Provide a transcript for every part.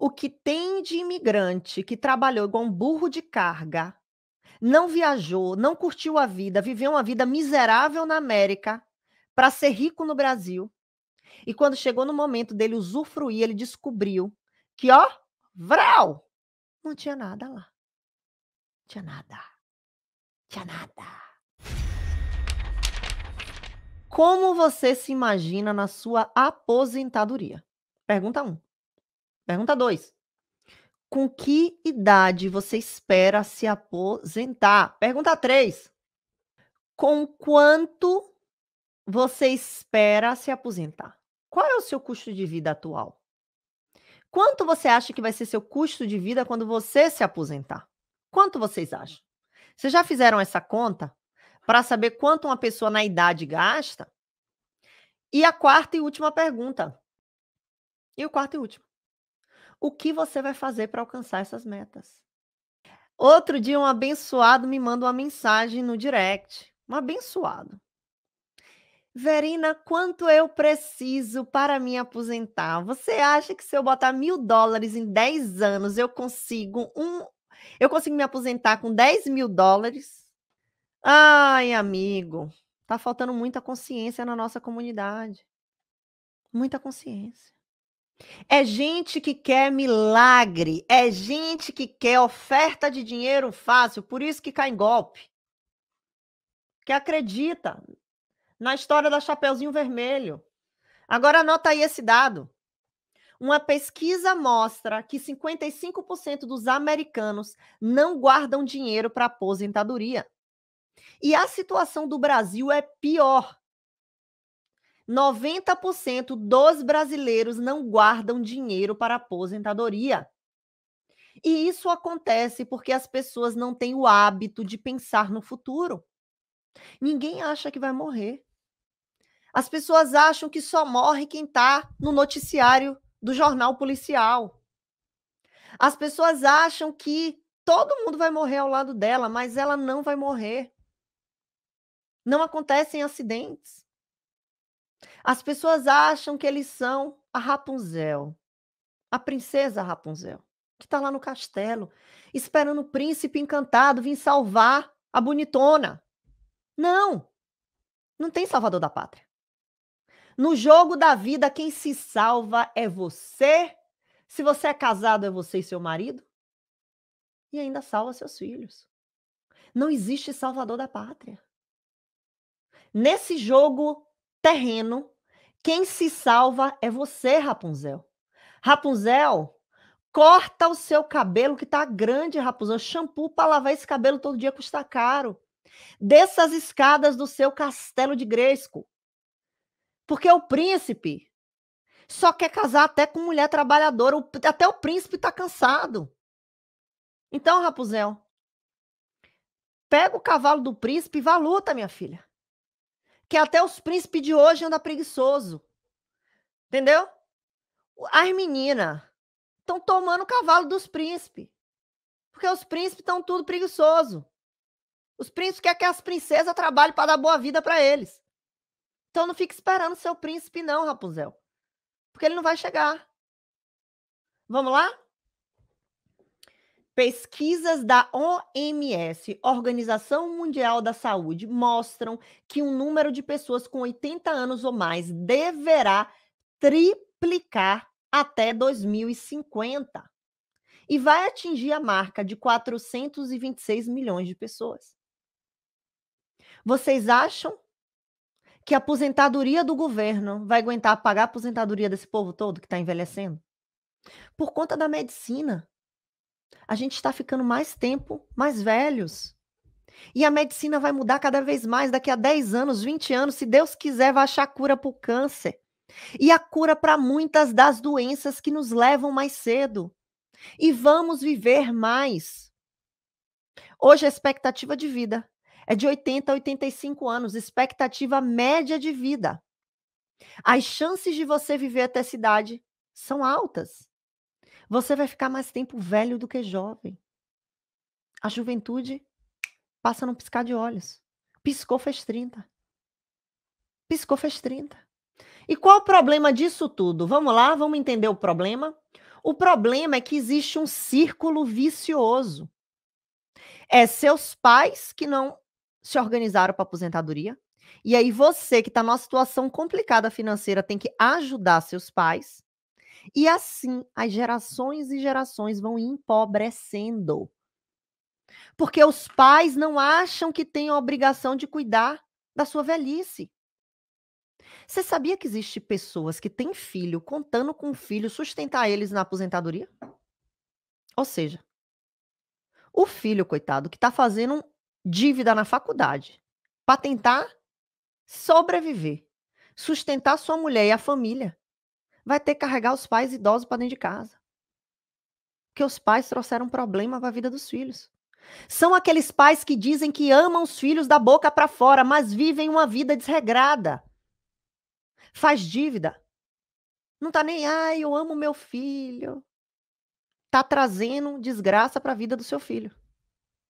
o que tem de imigrante que trabalhou igual um burro de carga, não viajou, não curtiu a vida, viveu uma vida miserável na América para ser rico no Brasil. E quando chegou no momento dele usufruir, ele descobriu que, ó, vral, não tinha nada lá. Não tinha nada. Não tinha nada. Como você se imagina na sua aposentadoria? Pergunta 1. Um. Pergunta 2. Com que idade você espera se aposentar? Pergunta 3. Com quanto você espera se aposentar? Qual é o seu custo de vida atual? Quanto você acha que vai ser seu custo de vida quando você se aposentar? Quanto vocês uhum. acham? Vocês já fizeram essa conta para saber quanto uma pessoa na idade gasta? E a quarta e última pergunta. E o quarto e último o que você vai fazer para alcançar essas metas. Outro dia, um abençoado me manda uma mensagem no direct. Um abençoado. Verina, quanto eu preciso para me aposentar? Você acha que se eu botar mil dólares em 10 anos, eu consigo um. Eu consigo me aposentar com 10 mil dólares? Ai, amigo, tá faltando muita consciência na nossa comunidade. Muita consciência. É gente que quer milagre, é gente que quer oferta de dinheiro fácil, por isso que cai em golpe. Que acredita na história da Chapeuzinho Vermelho. Agora anota aí esse dado. Uma pesquisa mostra que 55% dos americanos não guardam dinheiro para aposentadoria. E a situação do Brasil é pior. 90% dos brasileiros não guardam dinheiro para aposentadoria. E isso acontece porque as pessoas não têm o hábito de pensar no futuro. Ninguém acha que vai morrer. As pessoas acham que só morre quem está no noticiário do jornal policial. As pessoas acham que todo mundo vai morrer ao lado dela, mas ela não vai morrer. Não acontecem acidentes. As pessoas acham que eles são a Rapunzel, a princesa Rapunzel, que está lá no castelo, esperando o príncipe encantado vir salvar a bonitona. Não! Não tem salvador da pátria. No jogo da vida, quem se salva é você. Se você é casado, é você e seu marido. E ainda salva seus filhos. Não existe salvador da pátria. Nesse jogo terreno, quem se salva é você, Rapunzel. Rapunzel, corta o seu cabelo que tá grande, Rapunzel. Shampoo para lavar esse cabelo todo dia custa caro. Desça as escadas do seu castelo de Gresco. Porque o príncipe só quer casar até com mulher trabalhadora. até o príncipe tá cansado. Então, Rapunzel, pega o cavalo do príncipe e vá luta, minha filha que até os príncipes de hoje andam preguiçoso. Entendeu? As meninas estão tomando o cavalo dos príncipes. Porque os príncipes estão tudo preguiçoso. Os príncipes querem que as princesas trabalhem para dar boa vida para eles. Então não fique esperando seu príncipe, não, Rapunzel. Porque ele não vai chegar. Vamos lá? Pesquisas da OMS, Organização Mundial da Saúde, mostram que o um número de pessoas com 80 anos ou mais deverá triplicar até 2050 e vai atingir a marca de 426 milhões de pessoas. Vocês acham que a aposentadoria do governo vai aguentar pagar a aposentadoria desse povo todo que está envelhecendo? Por conta da medicina. A gente está ficando mais tempo, mais velhos. E a medicina vai mudar cada vez mais. Daqui a 10 anos, 20 anos, se Deus quiser, vai achar cura para o câncer. E a cura para muitas das doenças que nos levam mais cedo. E vamos viver mais. Hoje a expectativa de vida é de 80 a 85 anos, expectativa média de vida. As chances de você viver até essa idade são altas. Você vai ficar mais tempo velho do que jovem. A juventude passa num piscar de olhos. Piscou, fez 30. Piscou, fez 30. E qual o problema disso tudo? Vamos lá, vamos entender o problema? O problema é que existe um círculo vicioso. É seus pais que não se organizaram para aposentadoria. E aí você que está numa situação complicada financeira tem que ajudar seus pais. E assim, as gerações e gerações vão empobrecendo. Porque os pais não acham que têm a obrigação de cuidar da sua velhice. Você sabia que existe pessoas que têm filho contando com o filho sustentar eles na aposentadoria? Ou seja, o filho, coitado, que está fazendo dívida na faculdade para tentar sobreviver, sustentar sua mulher e a família vai ter que carregar os pais idosos para dentro de casa. Porque os pais trouxeram um problema para a vida dos filhos. São aqueles pais que dizem que amam os filhos da boca para fora, mas vivem uma vida desregrada. Faz dívida. Não tá nem, ai, ah, eu amo meu filho. Tá trazendo desgraça para a vida do seu filho.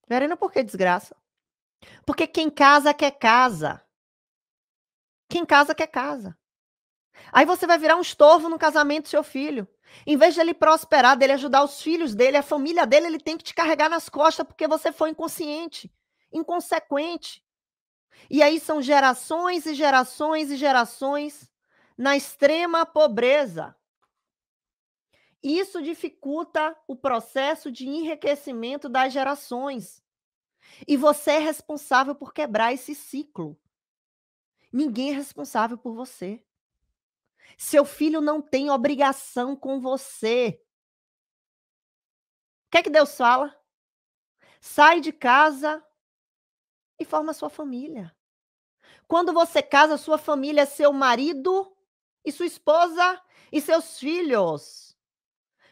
Verena, por que desgraça? Porque quem casa quer casa. Quem casa quer casa. Aí você vai virar um estorvo no casamento do seu filho. Em vez de ele prosperar, dele ajudar os filhos dele, a família dele, ele tem que te carregar nas costas porque você foi inconsciente, inconsequente. E aí são gerações e gerações e gerações na extrema pobreza. Isso dificulta o processo de enriquecimento das gerações. E você é responsável por quebrar esse ciclo. Ninguém é responsável por você. Seu filho não tem obrigação com você. O que é que Deus fala? Sai de casa e forma sua família. Quando você casa, sua família é seu marido e sua esposa e seus filhos.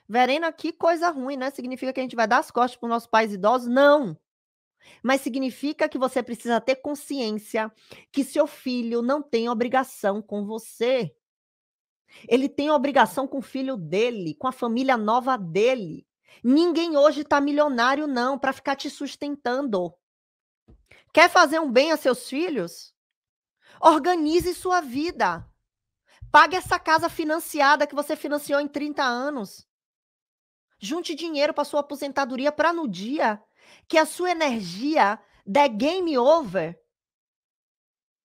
Verena, que coisa ruim, né? Significa que a gente vai dar as costas para os nossos pais idosos? Não. Mas significa que você precisa ter consciência que seu filho não tem obrigação com você. Ele tem obrigação com o filho dele, com a família nova dele. Ninguém hoje está milionário, não, para ficar te sustentando. Quer fazer um bem a seus filhos? Organize sua vida. Pague essa casa financiada que você financiou em 30 anos. Junte dinheiro para sua aposentadoria para no dia que a sua energia der game over,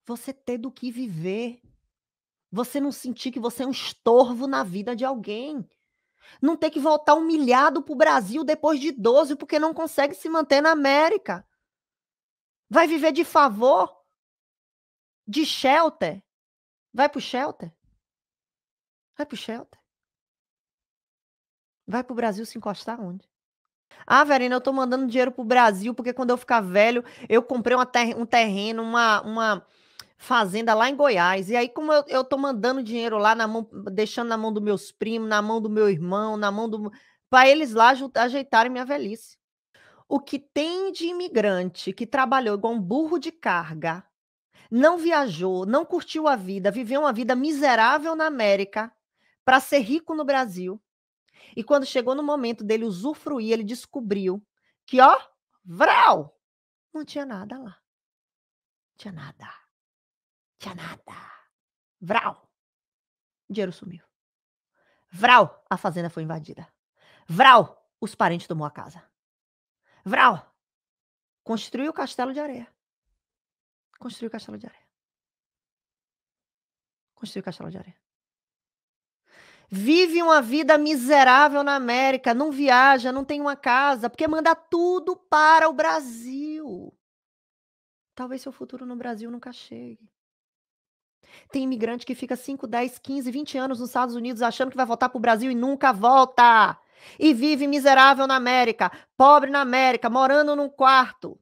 você ter do que viver. Você não sentir que você é um estorvo na vida de alguém. Não ter que voltar humilhado para o Brasil depois de 12 porque não consegue se manter na América. Vai viver de favor? De shelter? Vai para o shelter? Vai para o shelter? Vai para o Brasil se encostar onde? Ah, Verena, eu tô mandando dinheiro pro Brasil porque quando eu ficar velho, eu comprei ter um terreno, uma, uma, fazenda lá em Goiás. E aí, como eu, eu tô mandando dinheiro lá na mão, deixando na mão dos meus primos, na mão do meu irmão, na mão do. para eles lá ajeitarem minha velhice. O que tem de imigrante que trabalhou igual um burro de carga, não viajou, não curtiu a vida, viveu uma vida miserável na América para ser rico no Brasil. E quando chegou no momento dele usufruir, ele descobriu que, ó, vral, não tinha nada lá. Não tinha nada tinha nada. Vral! O dinheiro sumiu. Vral! A fazenda foi invadida. Vral! Os parentes tomou a casa. Vral! Construiu o castelo de areia. Construiu o castelo de areia. Construiu o castelo de areia. Vive uma vida miserável na América, não viaja, não tem uma casa, porque manda tudo para o Brasil. Talvez seu futuro no Brasil nunca chegue. Tem imigrante que fica 5, 10, 15, 20 anos nos Estados Unidos achando que vai voltar para o Brasil e nunca volta. E vive miserável na América, pobre na América, morando num quarto.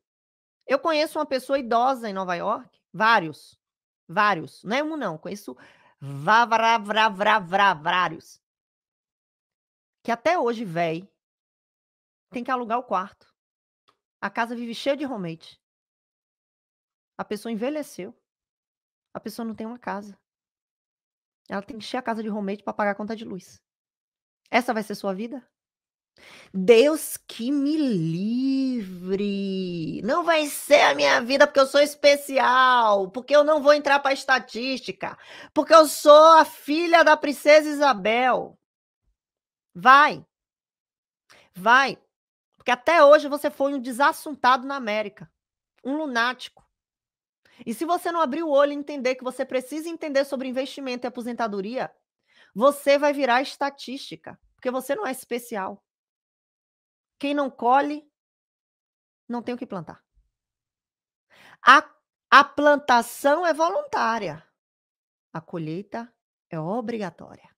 Eu conheço uma pessoa idosa em Nova York, vários, vários, não é um não, conheço vários, que até hoje, véi, tem que alugar o quarto. A casa vive cheia de roommate. A pessoa envelheceu. A pessoa não tem uma casa. Ela tem que encher a casa de roommate para pagar a conta de luz. Essa vai ser sua vida? Deus que me livre! Não vai ser a minha vida porque eu sou especial, porque eu não vou entrar para estatística, porque eu sou a filha da princesa Isabel. Vai. Vai. Porque até hoje você foi um desassuntado na América, um lunático. E se você não abrir o olho e entender que você precisa entender sobre investimento e aposentadoria, você vai virar estatística, porque você não é especial. Quem não colhe, não tem o que plantar. A, a plantação é voluntária, a colheita é obrigatória.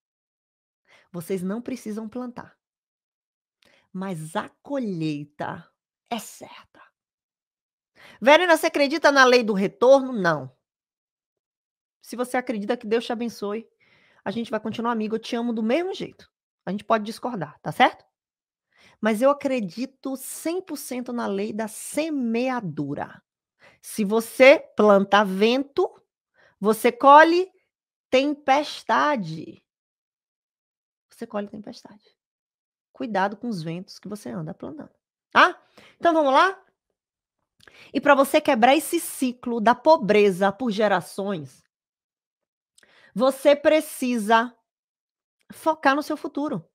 Vocês não precisam plantar, mas a colheita é certa. Verena, você acredita na lei do retorno? Não. Se você acredita que Deus te abençoe, a gente vai continuar amigo. Eu te amo do mesmo jeito. A gente pode discordar, tá certo? Mas eu acredito 100% na lei da semeadura. Se você planta vento, você colhe tempestade. Você colhe tempestade. Cuidado com os ventos que você anda plantando. Tá? Então vamos lá? E para você quebrar esse ciclo da pobreza por gerações, você precisa focar no seu futuro.